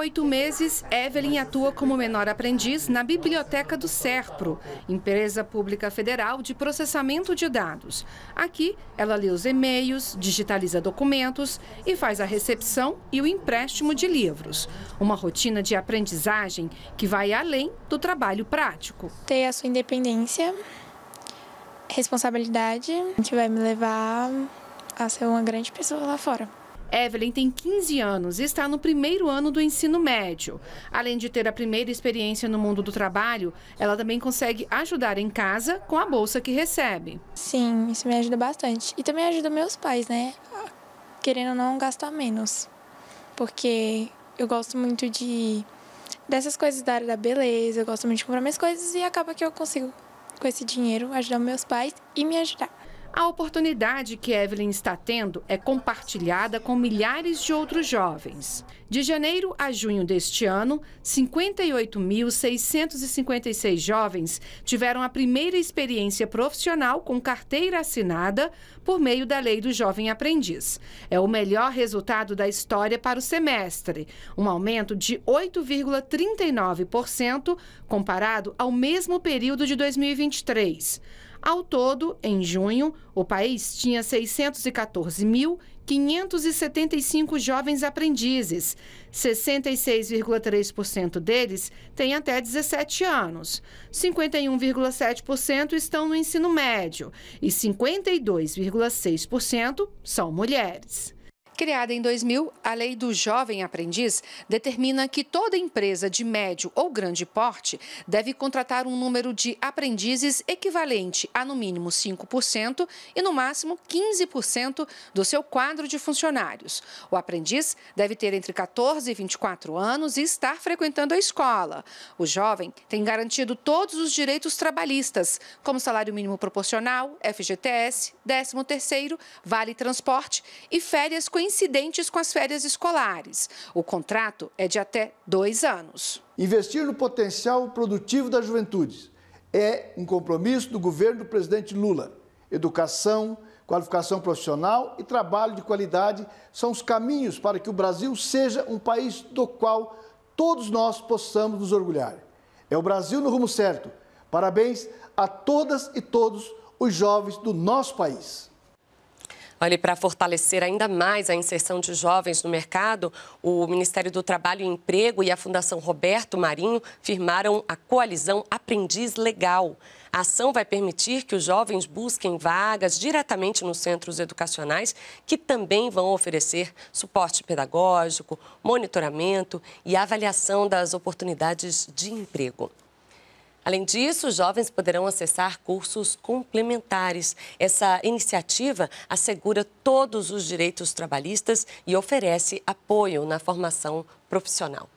oito meses, Evelyn atua como menor aprendiz na Biblioteca do SERPRO, empresa pública federal de processamento de dados. Aqui, ela lê os e-mails, digitaliza documentos e faz a recepção e o empréstimo de livros. Uma rotina de aprendizagem que vai além do trabalho prático. Ter a sua independência, responsabilidade, que vai me levar a ser uma grande pessoa lá fora. Evelyn tem 15 anos e está no primeiro ano do ensino médio. Além de ter a primeira experiência no mundo do trabalho, ela também consegue ajudar em casa com a bolsa que recebe. Sim, isso me ajuda bastante. E também ajuda meus pais, né? Querendo ou não gastar menos. Porque eu gosto muito de dessas coisas da área da beleza, eu gosto muito de comprar minhas coisas e acaba que eu consigo com esse dinheiro ajudar meus pais e me ajudar. A oportunidade que Evelyn está tendo é compartilhada com milhares de outros jovens. De janeiro a junho deste ano, 58.656 jovens tiveram a primeira experiência profissional com carteira assinada por meio da Lei do Jovem Aprendiz. É o melhor resultado da história para o semestre, um aumento de 8,39% comparado ao mesmo período de 2023. Ao todo, em junho, o país tinha 614.575 jovens aprendizes. 66,3% deles têm até 17 anos. 51,7% estão no ensino médio e 52,6% são mulheres. Criada em 2000, a Lei do Jovem Aprendiz determina que toda empresa de médio ou grande porte deve contratar um número de aprendizes equivalente a no mínimo 5% e no máximo 15% do seu quadro de funcionários. O aprendiz deve ter entre 14 e 24 anos e estar frequentando a escola. O jovem tem garantido todos os direitos trabalhistas, como salário mínimo proporcional, FGTS, 13º, vale transporte e férias com coincidentes com as férias escolares. O contrato é de até dois anos. Investir no potencial produtivo das juventudes é um compromisso do governo do presidente Lula. Educação, qualificação profissional e trabalho de qualidade são os caminhos para que o Brasil seja um país do qual todos nós possamos nos orgulhar. É o Brasil no rumo certo. Parabéns a todas e todos os jovens do nosso país. Olha, para fortalecer ainda mais a inserção de jovens no mercado, o Ministério do Trabalho e Emprego e a Fundação Roberto Marinho firmaram a coalizão Aprendiz Legal. A ação vai permitir que os jovens busquem vagas diretamente nos centros educacionais, que também vão oferecer suporte pedagógico, monitoramento e avaliação das oportunidades de emprego. Além disso, jovens poderão acessar cursos complementares. Essa iniciativa assegura todos os direitos trabalhistas e oferece apoio na formação profissional.